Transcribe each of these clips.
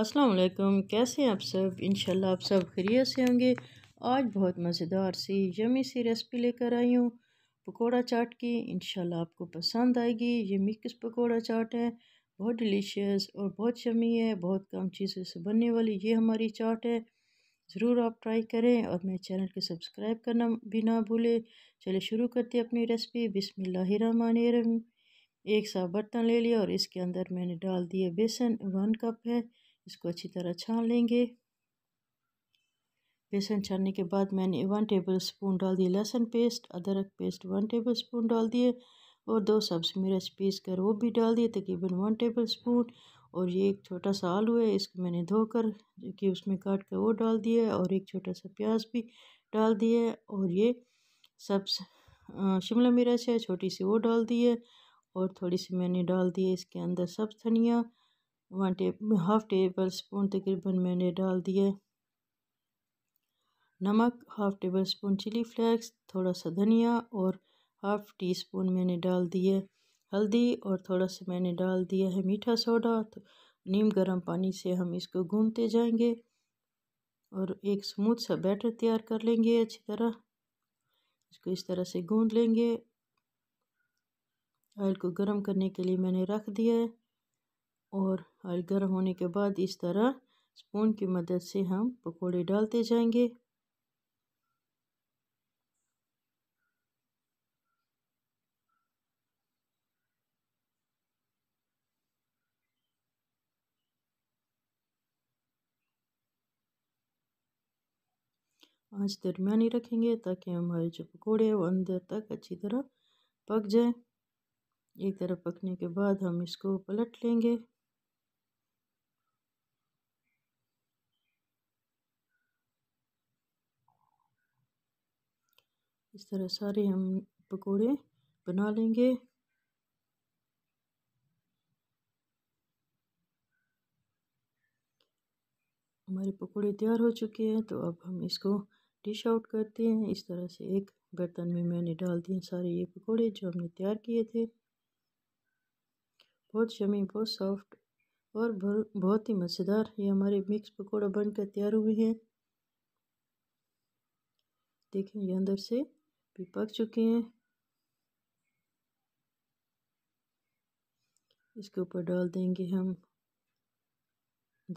अस्सलाम वालेकुम कैसे हैं आप सब इंशाल्लाह आप सब खैरियत से होंगे आज बहुत मज़ेदार सी यमी सी रेसिपी लेकर आई हूँ पकोड़ा चाट की इंशाल्लाह आपको पसंद आएगी ये मिक्स पकोड़ा चाट है बहुत डिलीशियस और बहुत यमी है बहुत कम चीज़ों से बनने वाली ये हमारी चाट है ज़रूर आप ट्राई करें और मेरे चैनल को सब्सक्राइब करना भी ना भूलें चलिए शुरू करते अपनी रेसिपी बिसमिल्लर एक सा बर्तन ले लिया और इसके अंदर मैंने डाल दिया बेसन वन कप है इसको अच्छी तरह छान लेंगे बेसन छानने के बाद मैंने वन टेबल स्पून डाल दिए लहसुन पेस्ट अदरक पेस्ट वन टेबल स्पून डाल दिए और दो सब्ज़ी मिर्च पीस कर वो भी डाल दिए तकरीबन वन टेबल स्पून और ये एक छोटा सा आलू है इसको मैंने धोकर कि उसमें काट कर वो डाल दिया और एक छोटा सा प्याज भी डाल दिया और ये सब्स शिमला मिर्च है छोटी सी वो डाल दी है और थोड़ी सी मैंने डाल दी है इसके अंदर सब्ज धनिया one tab half tablespoon तकरीबन मैंने डाल दिया नमक half tablespoon chilli flakes थोड़ा सा धनिया और हाफ टी स्पून मैंने डाल दिया हल्दी और थोड़ा सा मैंने डाल दिया है मीठा सोडा तो नीम गर्म पानी से हम इसको घूमते जाएंगे और एक स्मूथ सा बैटर तैयार कर लेंगे अच्छी तरह इसको इस तरह से गूँध लेंगे ऑयल को गर्म करने के लिए मैंने रख दिया है और हल गर्म होने के बाद इस तरह स्पून की मदद से हम पकोड़े डालते जाएंगे आँच दरमियानी रखेंगे ताकि हमारे जो पकौड़े हैं वो अंदर तक अच्छी तरह पक जाए एक तरफ पकने के बाद हम इसको पलट लेंगे इस तरह सारे हम पकोड़े बना लेंगे हमारे पकोड़े तैयार हो चुके हैं तो अब हम इसको डिश आउट करते हैं इस तरह से एक बर्तन में मैंने डाल दिए सारे ये पकोड़े जो हमने तैयार किए थे बहुत शमी बहुत सॉफ्ट और बहुत ही मज़ेदार ये हमारे मिक्स पकोड़ा बनकर तैयार हुए हैं देखें ये अंदर से भी पक चुके हैं इसके ऊपर डाल देंगे हम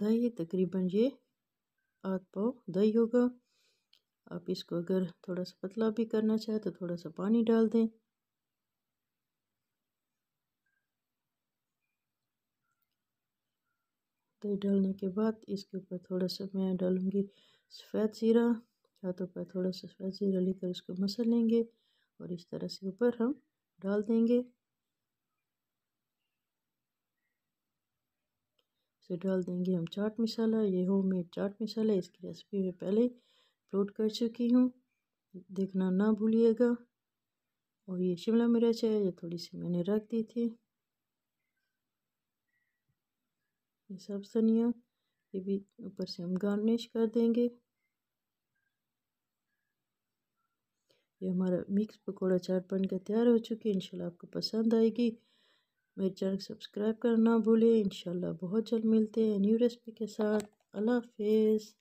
दही तकरीबन ये आध पाव दही होगा आप इसको अगर थोड़ा सा पतला भी करना चाहे तो थोड़ा सा पानी डाल दें दही डालने के बाद इसके ऊपर थोड़ा सा मैं डालूँगी सफ़ेद सीरा हाथों तो पर थोड़ा सा स्वाजी रली कर उसको मसल लेंगे और इस तरह से ऊपर हम डाल देंगे इसे डाल देंगे हम चाट मसाला ये होम मेड चाट मसाला इसकी रेसिपी मैं पहले अपलोड कर चुकी हूँ देखना ना भूलिएगा और ये शिमला मिर्च है ये थोड़ी सी मैंने रख दी थी ये सब धनिया ये भी ऊपर से हम गार्निश कर देंगे ये हमारा मिक्स पकौड़ा चाट बन के तैयार हो चुकी है इनशाला आपको पसंद आएगी मेरे चैनल को सब्सक्राइब करना ना भूलें इनशाला बहुत जल्द मिलते हैं न्यू रेसिपी के साथ अल्लाह हाफिज़